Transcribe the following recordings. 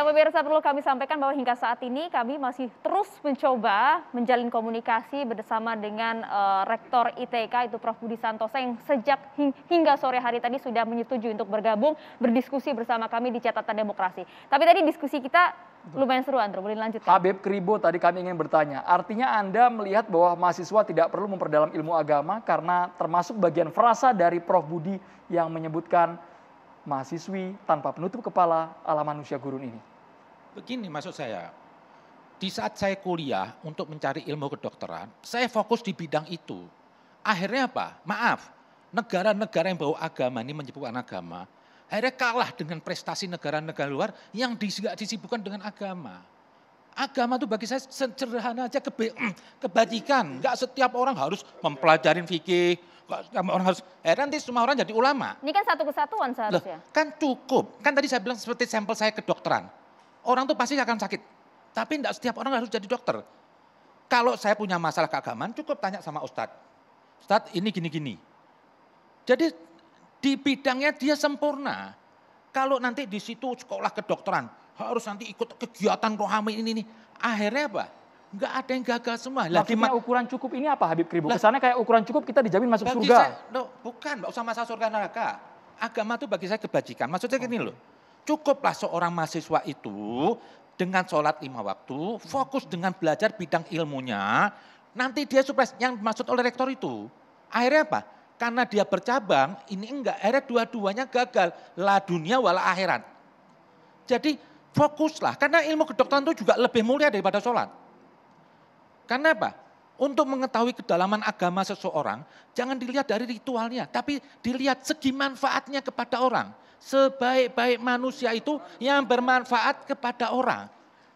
Ya pemirsa perlu kami sampaikan bahwa hingga saat ini kami masih terus mencoba menjalin komunikasi bersama dengan uh, Rektor ITK itu Prof. Budi Santosa yang sejak hingga sore hari tadi sudah menyetujui untuk bergabung berdiskusi bersama kami di catatan demokrasi. Tapi tadi diskusi kita lumayan seru Andro, boleh lanjut. Habib Kribo tadi kami ingin bertanya, artinya Anda melihat bahwa mahasiswa tidak perlu memperdalam ilmu agama karena termasuk bagian frasa dari Prof. Budi yang menyebutkan mahasiswi tanpa penutup kepala ala manusia gurun ini. Begini maksud saya, di saat saya kuliah untuk mencari ilmu kedokteran, saya fokus di bidang itu. Akhirnya apa? Maaf, negara-negara yang bawa agama ini menyebutkan agama, akhirnya kalah dengan prestasi negara-negara luar yang tidak disibukkan dengan agama. Agama itu bagi saya sederhana aja kebe, mm, kebajikan. Enggak setiap orang harus mempelajari fikih, orang harus eh nanti semua orang jadi ulama. Ini kan satu kesatuan seharusnya. Loh, kan cukup. Kan tadi saya bilang seperti sampel saya kedokteran. Orang tuh pasti akan sakit. Tapi enggak setiap orang harus jadi dokter. Kalau saya punya masalah keagamaan, cukup tanya sama ustadz. Ustadz ini gini-gini. Jadi di bidangnya dia sempurna. Kalau nanti di situ sekolah kedokteran, harus nanti ikut kegiatan rohani ini, nih. Akhirnya apa? Enggak ada yang gagal semua. Lah, Maksudnya ukuran cukup ini apa Habib Kribu? Kesannya kayak ukuran cukup kita dijamin masuk surga. Saya, no, bukan, enggak usah masuk surga neraka. Agama itu bagi saya kebajikan. Maksudnya gini loh, Cukuplah seorang mahasiswa itu dengan sholat lima waktu, fokus dengan belajar bidang ilmunya, nanti dia sukses yang dimaksud oleh rektor itu. Akhirnya apa? Karena dia bercabang, ini enggak, akhirnya dua-duanya gagal. La dunia wala akhirat. Jadi fokuslah, karena ilmu kedokteran itu juga lebih mulia daripada sholat. Karena apa? Untuk mengetahui kedalaman agama seseorang, jangan dilihat dari ritualnya, tapi dilihat segi manfaatnya kepada orang sebaik-baik manusia itu yang bermanfaat kepada orang.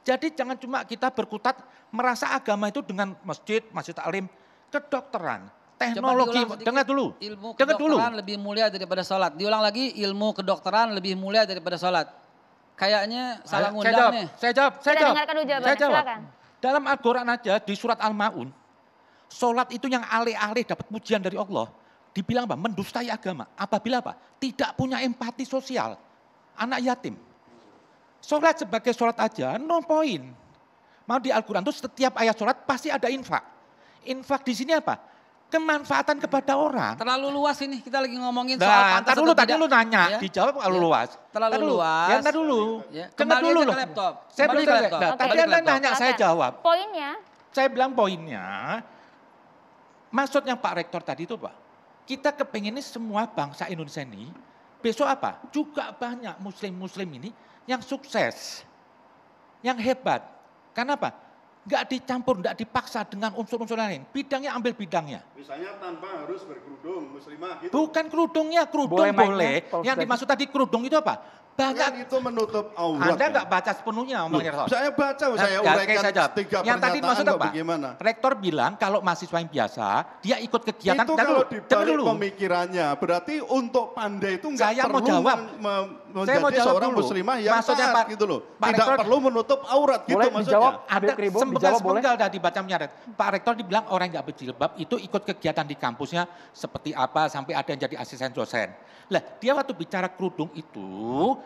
Jadi jangan cuma kita berkutat merasa agama itu dengan masjid, masjid alim, kedokteran, teknologi. Dengar dulu. Ilmu Dengar dulu. lebih mulia daripada sholat. Diulang lagi, ilmu kedokteran lebih mulia daripada sholat. Kayaknya salah Ayo, ngundang saya jawab, nih. Saya jawab, saya jawab. Dengarkan dulu saya jawab. silakan. Dalam Al-Quran aja di surat Al-Ma'un, sholat itu yang alih-alih dapat pujian dari Allah dibilang apa? Mendustai agama. Apabila apa? Tidak punya empati sosial. Anak yatim. Sholat sebagai sholat aja, no point. Mau di Al-Quran itu setiap ayat sholat pasti ada infak. Infak di sini apa? Kemanfaatan kepada orang. Terlalu luas ini, kita lagi ngomongin nah, soal pantas dulu, tadi tidak. lu nanya, ya. dijawab terlalu ya. luas. Terlalu tadu, luas. Ya, ntar dulu. Ya. Kembali dulu ke laptop. Saya Kembali ke laptop. Nah, okay. Tadi Anda nanya, saya jawab. Poinnya? Saya bilang poinnya, maksudnya Pak Rektor tadi itu Pak, kita kepengennya semua bangsa Indonesia ini besok apa? Juga banyak muslim-muslim ini yang sukses, yang hebat. Kenapa? nggak dicampur, nggak dipaksa dengan unsur-unsur lain. Bidangnya ambil bidangnya. Misalnya tanpa harus berkerudung muslimah gitu. Bukan kerudungnya, kerudung boleh. boleh. Yang dimaksud tadi kerudung itu apa? Bahkan kan itu menutup aurat. Anda ya. nggak baca sepenuhnya omongnya Rasul. Saya baca, nah, saya uraikan saja. tiga Yang tadi maksud apa? Bagaimana? Rektor bilang kalau mahasiswa yang biasa, dia ikut kegiatan. Itu kalau dibalik pemikirannya, berarti untuk pandai itu nggak perlu mau jawab. Men menjadi saya mau jawab seorang dulu. muslimah yang maksudnya, taat Pak, gitu loh. Pak Tidak Rektor, perlu menutup aurat gitu boleh maksudnya. Dijawab, ada, bekas dijawab penggal boleh? tadi baca menyeret. Pak Rektor dibilang orang nggak berjilbab itu ikut kegiatan di kampusnya seperti apa sampai ada yang jadi asisten dosen. Lah dia waktu bicara kerudung itu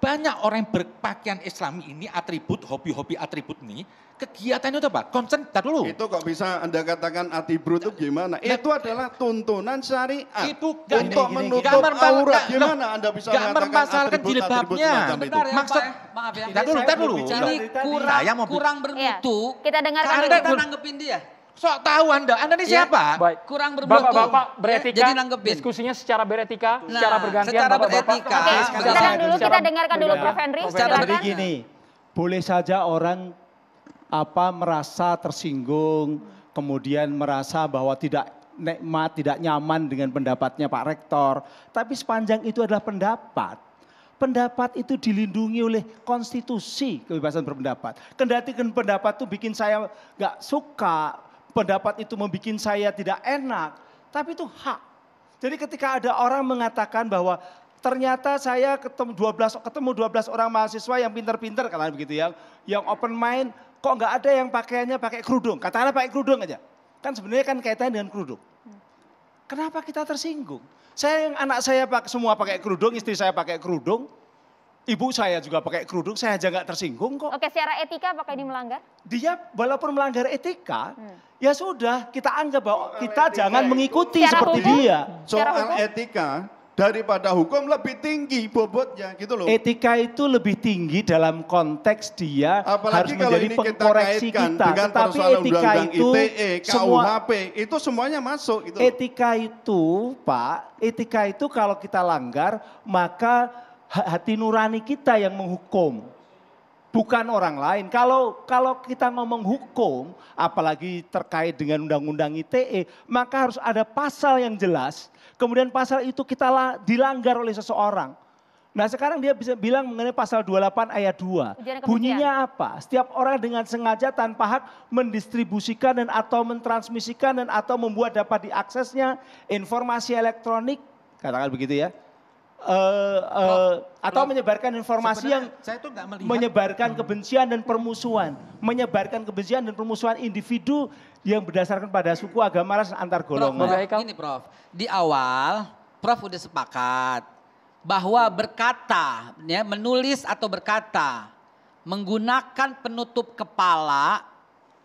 banyak orang yang berpakaian islami ini atribut, hobi-hobi atribut ini, kegiatannya itu apa? Konsen, dulu. Itu kok bisa Anda katakan atribut itu gimana? Nah, itu adalah tuntunan syariat. Itu gak, untuk gini, menutup gak aurat. Gak, gimana Anda bisa gak mengatakan jilbabnya. ya, Maksud, Pak, ya. maaf ya. dulu, Jadi kurang, kurang bermutu. Ya, kita dengarkan. anda kita nanggepin dia. Sok tahu Anda, Anda ini ya, siapa? Baik. Kurang berbloku. Bapak-bapak eh, beretika. Jadi Diskusinya secara beretika, nah, secara bergantian. Secara bapak, beretika. Bapak, sekarang dulu kita dengarkan dulu Prof. Henry. Secara begini, boleh saja orang apa merasa tersinggung, kemudian merasa bahwa tidak nikmat, tidak nyaman dengan pendapatnya Pak Rektor. Tapi sepanjang itu adalah pendapat, pendapat itu dilindungi oleh konstitusi kebebasan berpendapat. Kendati pendapat itu bikin saya nggak suka, pendapat itu membuat saya tidak enak, tapi itu hak. Jadi ketika ada orang mengatakan bahwa ternyata saya ketemu 12 ketemu 12 orang mahasiswa yang pintar-pintar katanya begitu ya, yang open mind, kok nggak ada yang pakaiannya pakai kerudung. Katakanlah pakai kerudung aja. Kan sebenarnya kan kaitannya dengan kerudung. Kenapa kita tersinggung? Saya yang anak saya semua pakai kerudung, istri saya pakai kerudung, Ibu saya juga pakai kerudung, saya aja nggak tersinggung kok. Oke, secara etika apakah ini melanggar? Dia walaupun melanggar etika, hmm. ya sudah kita anggap bahwa kita etika jangan itu. mengikuti secara seperti hukum? dia. Soal etika daripada hukum lebih tinggi bobotnya gitu loh. Etika itu lebih tinggi dalam konteks dia Apalagi harus menjadi pengkoreksi kita, kita. Dengan etika itu ITE, KUHP, semua, itu semuanya masuk gitu. Etika itu, Pak, etika itu kalau kita langgar maka hati nurani kita yang menghukum, bukan orang lain. Kalau kalau kita ngomong hukum, apalagi terkait dengan undang-undang ITE, maka harus ada pasal yang jelas. Kemudian pasal itu kita lah, dilanggar oleh seseorang. Nah sekarang dia bisa bilang mengenai pasal 28 ayat 2. Bunyinya apa? Setiap orang dengan sengaja tanpa hak mendistribusikan dan atau mentransmisikan dan atau membuat dapat diaksesnya informasi elektronik. Katakan begitu ya uh, uh, atau menyebarkan informasi yang saya tuh melihat, menyebarkan kebencian dan permusuhan, menyebarkan kebencian dan permusuhan individu yang berdasarkan pada suku agama ras antar golongan. Prof, prof, ini Prof, di awal Prof udah sepakat bahwa berkata, ya, menulis atau berkata menggunakan penutup kepala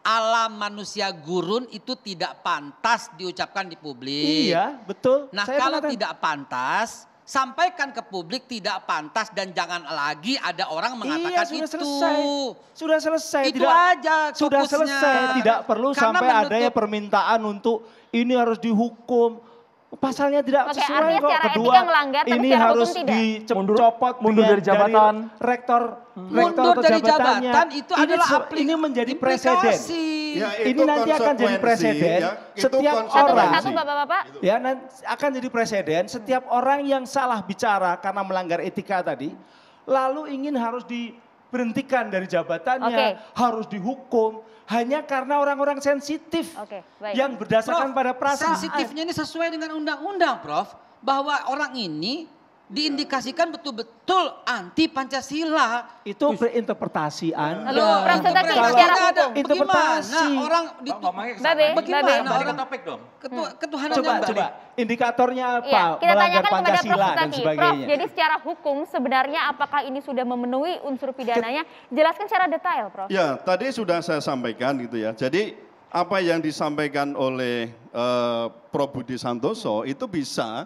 ala manusia gurun itu tidak pantas diucapkan di publik. Iya, betul. Nah, Saya kalau mengatakan. tidak pantas, sampaikan ke publik tidak pantas dan jangan lagi ada orang iya, mengatakan iya, sudah itu. Selesai. Sudah selesai. Itu tidak, aja fokusnya. Sudah selesai. Tidak perlu Karena sampai menutup, adanya permintaan untuk ini harus dihukum pasalnya tidak Oke, sesuai kok. Kedua, melanggar, ini harus dicopot mundur dari jabatan rektor, hmm. rektor mundur atau dari jabatannya. jabatan itu ini adalah ini menjadi presiden. Ya, ini nanti akan jadi presiden ya, setiap orang. Satu, satu, Bapak, Bapak. Ya, nanti akan jadi presiden setiap orang yang salah bicara karena melanggar etika tadi lalu ingin harus diberhentikan dari jabatannya, okay. harus dihukum hanya karena orang-orang sensitif okay, baik. yang berdasarkan Prof, pada perasaan. Sensitifnya ini sesuai dengan undang-undang, Prof. Bahwa orang ini diindikasikan betul-betul anti Pancasila. Itu iya, interpretasi Anda. Loh, interpretasi secara hukum. Interpretasi. Bagaimana orang di Babe, bagaimana Babe. orang topik dong. Ketu, hmm. ketuhanan coba, yang coba. Indikatornya iya, apa? Ya, kita Melanggar tanyakan Pancasila kepada Prof. dan sebagainya. Prof, jadi secara hukum sebenarnya apakah ini sudah memenuhi unsur pidananya? Jelaskan secara detail, Prof. Ya, tadi sudah saya sampaikan gitu ya. Jadi apa yang disampaikan oleh uh, Prof Budi Santoso itu bisa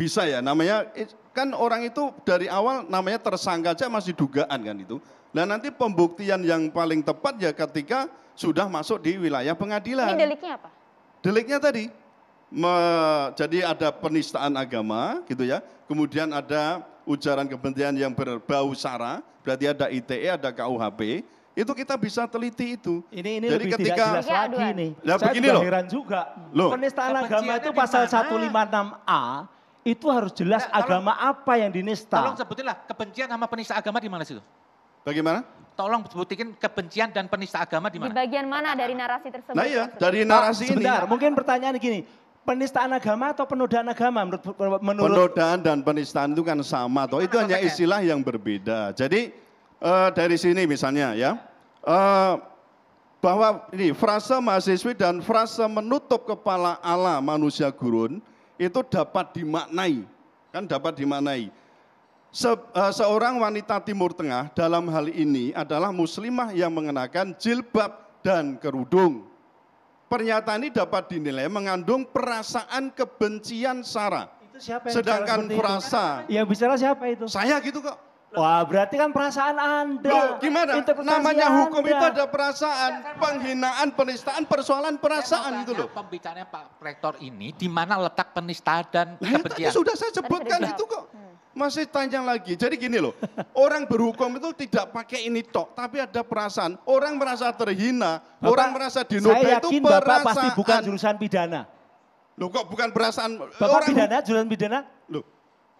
bisa ya namanya kan orang itu dari awal namanya tersangka aja masih dugaan kan itu. Nah nanti pembuktian yang paling tepat ya ketika sudah masuk di wilayah pengadilan. Ini deliknya apa? Deliknya tadi me, jadi ada penistaan agama gitu ya. Kemudian ada ujaran kebencian yang berbau sara, berarti ada ITE, ada KUHP. Itu kita bisa teliti itu. Ini ini jadi lebih ketika, tidak jelas lagi nih. Nah, Saya begini juga loh. juga. Loh. Penistaan agama itu pasal 156A itu harus jelas nah, agama apa yang dinista. Tolong sebutinlah kebencian sama penista agama di mana situ? Bagaimana? Tolong sebutikin kebencian dan penista agama di mana? Di bagian mana dari narasi tersebut? Nah iya, dari narasi ini. Sebentar, mungkin pertanyaan gini. Penistaan agama atau penodaan agama menurut, menurut Penodaan dan penistaan itu kan sama toh. Itu hanya istilah yang berbeda. Jadi uh, dari sini misalnya ya. Uh, bahwa ini frasa mahasiswi dan frasa menutup kepala Allah manusia gurun itu dapat dimaknai, kan dapat dimaknai. Se, uh, seorang wanita Timur Tengah dalam hal ini adalah muslimah yang mengenakan jilbab dan kerudung. Pernyataan ini dapat dinilai mengandung perasaan kebencian Sarah. Itu siapa yang Sedangkan frasa. Yang bicara siapa itu? Saya gitu kok. Wah, berarti kan perasaan Anda. Loh, gimana? Namanya hukum anda. itu ada perasaan, penghinaan, penistaan, persoalan perasaan itu loh. Pembicaranya Pak Rektor ini di mana letak penistaan dan nah, kebencian? sudah saya sebutkan itu kok. Hmm. Masih tanya lagi. Jadi gini loh, orang berhukum itu tidak pakai ini tok, tapi ada perasaan. Orang merasa terhina, Bapak, orang merasa dinodai itu perasaan. Saya yakin Bapak pasti bukan jurusan pidana. Loh kok bukan perasaan Bapak orang... pidana, jurusan pidana? Loh.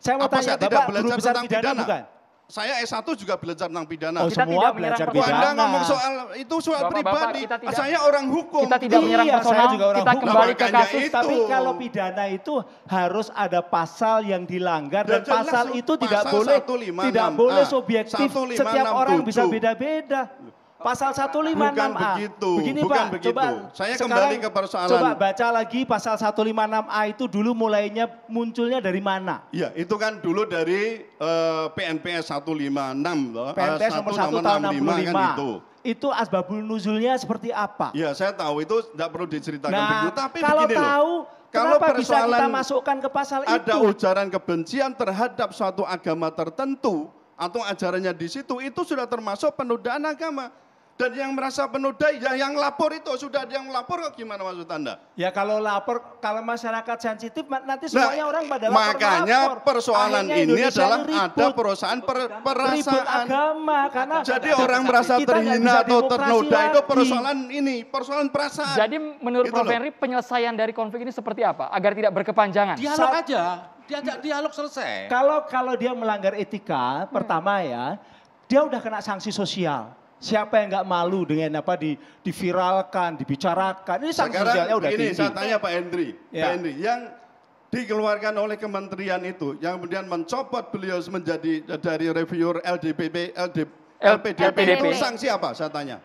Saya mau Apa tanya, saya Bapak tidak belajar tentang pidana, pidana bukan? saya S1 juga belajar tentang pidana. Oh, kita semua tidak belajar pidana. Anda ngomong soal itu soal Bapak, pribadi. Bapak, tidak, saya orang hukum. Kita tidak menyerang iya, personal. Saya juga orang kita hukum. kembali ke kasus. Itu. Tapi kalau pidana itu harus ada pasal yang dilanggar dan, dan jelas, pasal itu pasal tidak pasal boleh 156, tidak boleh ah, subjektif. 1567. Setiap orang bisa beda-beda. Oh. Pasal 156 Bukan A. begitu. Begini Bukan Pak, begitu. coba saya kembali ke persoalan. Coba baca lagi pasal 156 A itu dulu mulainya munculnya dari mana? Iya, itu kan dulu dari uh, PNPS 156 loh. Eh, PNPS nomor 1 tahun 65 kan itu itu asbabun nuzulnya seperti apa? Iya, saya tahu itu tidak perlu diceritakan nah, begitu. Tapi kalau begini tahu, loh, kalau bisa kita masukkan ke pasal ada itu? Ada ujaran kebencian terhadap suatu agama tertentu atau ajarannya di situ itu sudah termasuk penodaan agama dan yang merasa penodai ya yang lapor itu sudah ada yang lapor gimana maksud Anda? Ya kalau lapor kalau masyarakat sensitif nanti nah, semuanya nah, orang pada lapor. Makanya lapor. persoalan Akhirnya ini Indonesia adalah ribut, ada perusahaan per, perasaan agama karena jadi orang merasa terhina atau ternoda itu persoalan ini, persoalan perasaan. Jadi menurut gitu Prof Henry penyelesaian dari konflik ini seperti apa agar tidak berkepanjangan? Dialog aja, diajak dialog selesai. Kalau kalau dia melanggar etika hmm. pertama ya, dia udah kena sanksi sosial Siapa yang nggak malu dengan apa di diviralkan, dibicarakan? Ini sanksi sosialnya udah ini, tinggi. Saya tanya Pak Hendri, ya. Pak Hendri, yang dikeluarkan oleh kementerian itu, yang kemudian mencopot beliau menjadi dari reviewer LDPB, LDP, LPDP, LPDP itu sanksi apa? Saya tanya.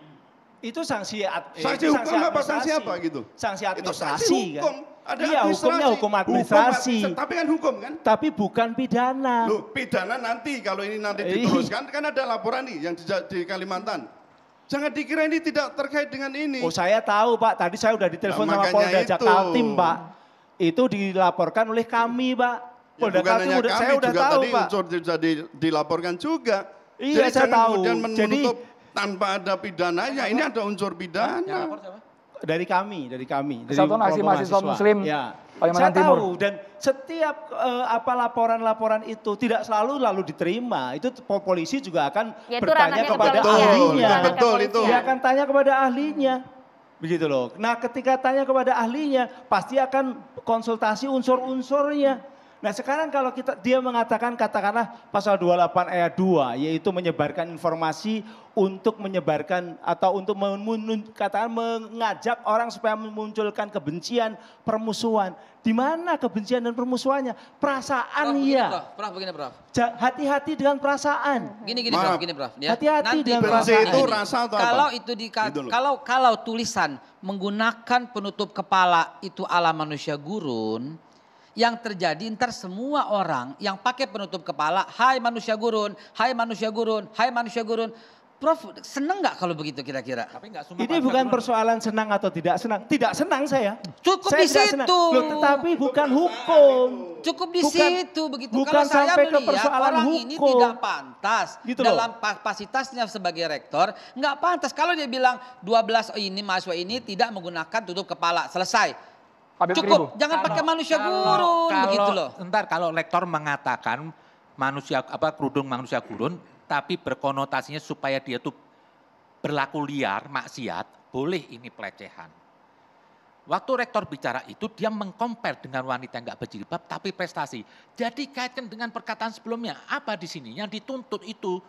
Itu sanksi ad, sanksi, eh, itu hukum apa sanksi apa gitu? Sanksi administrasi itu sanksi kan? hukum. Kan? Ada iya, hukumnya hukum administrasi. Hukum, tapi kan hukum kan? Tapi bukan pidana. Loh, pidana nanti kalau ini nanti eh. diteruskan kan ada laporan nih yang di, Kalimantan. Jangan dikira ini tidak terkait dengan ini. Oh, saya tahu, Pak. Tadi saya sudah ditelepon nah, sama Polda Jakaltim, Pak. Itu dilaporkan oleh kami, Pak. Ya, Polda ya, Jakaltim udah kami, saya sudah tahu, tadi Pak. Sudah dilaporkan juga. Iya, Jadi saya tahu. kemudian menutup Jadi, tanpa ada pidananya. Ini ada unsur pidana. Yang lapor siapa? dari kami, dari kami, dari Aksi Mahasiswa Muslim. Ya. Saya Timur. tahu dan setiap uh, apa laporan-laporan itu tidak selalu lalu diterima. Itu polisi juga akan ya, bertanya kepada betul, ahlinya. Betul, betul itu. Dia akan tanya kepada ahlinya. Begitu loh. Nah, ketika tanya kepada ahlinya, pasti akan konsultasi unsur-unsurnya Nah sekarang kalau kita dia mengatakan katakanlah pasal 28 ayat 2 yaitu menyebarkan informasi untuk menyebarkan atau untuk katakan mengajak orang supaya memunculkan kebencian, permusuhan. Di mana kebencian dan permusuhannya? Perasaan prof, ya. Prof, prof begini Prof. Hati-hati dengan perasaan. Gini gini Maaf. Prof, gini Prof ya. Hati-hati dengan perasaan. itu rasa atau Kalau apa? itu di gitu kalau kalau tulisan menggunakan penutup kepala itu ala manusia gurun, yang terjadi ntar semua orang yang pakai penutup kepala, hai manusia gurun, hai manusia gurun, hai manusia gurun. Prof, seneng gak kalau begitu kira-kira? Ini bukan persoalan senang atau tidak senang. Tidak senang saya. Cukup saya di situ. Loh, tetapi bukan hukum. Cukup di bukan, situ begitu. Bukan kalau saya sampai melihat orang hukum. ini tidak pantas gitu dalam kapasitasnya sebagai rektor, nggak pantas kalau dia bilang 12 ini mahasiswa ini tidak menggunakan tutup kepala. Selesai Habib Cukup, jangan kalau, pakai manusia gurun kalau, begitu loh. Ntar kalau lektor mengatakan manusia apa kerudung manusia gurun, tapi berkonotasinya supaya dia tuh berlaku liar, maksiat, boleh ini pelecehan. Waktu rektor bicara itu dia mengkompar dengan wanita yang enggak berjilbab tapi prestasi. Jadi kaitkan dengan perkataan sebelumnya. Apa di sini yang dituntut itu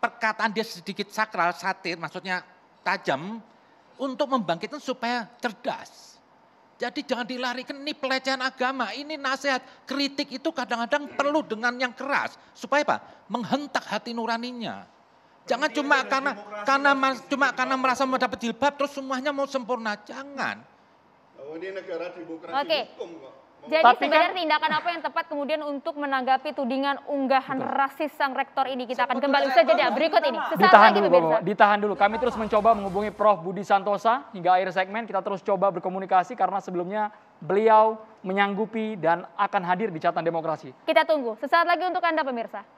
perkataan dia sedikit sakral, satir, maksudnya tajam untuk membangkitkan supaya cerdas. Jadi jangan dilarikan ini pelecehan agama, ini nasihat. Kritik itu kadang-kadang perlu dengan yang keras. Supaya apa? Menghentak hati nuraninya. Jangan cuma karena karena cuma karena merasa mau dapat jilbab terus semuanya mau sempurna. Jangan. Oh, ini negara demokrasi Oke. hukum jadi Tapi kan sebenarnya kan, tindakan apa yang tepat kemudian untuk menanggapi tudingan unggahan betul. rasis sang rektor ini kita akan kembali saja jeda berikut ini. Sesaat ditahan lagi, dulu, Bapak, ditahan dulu. Kami terus mencoba menghubungi Prof Budi Santosa hingga akhir segmen kita terus coba berkomunikasi karena sebelumnya beliau menyanggupi dan akan hadir di catatan demokrasi. Kita tunggu sesaat lagi untuk Anda pemirsa.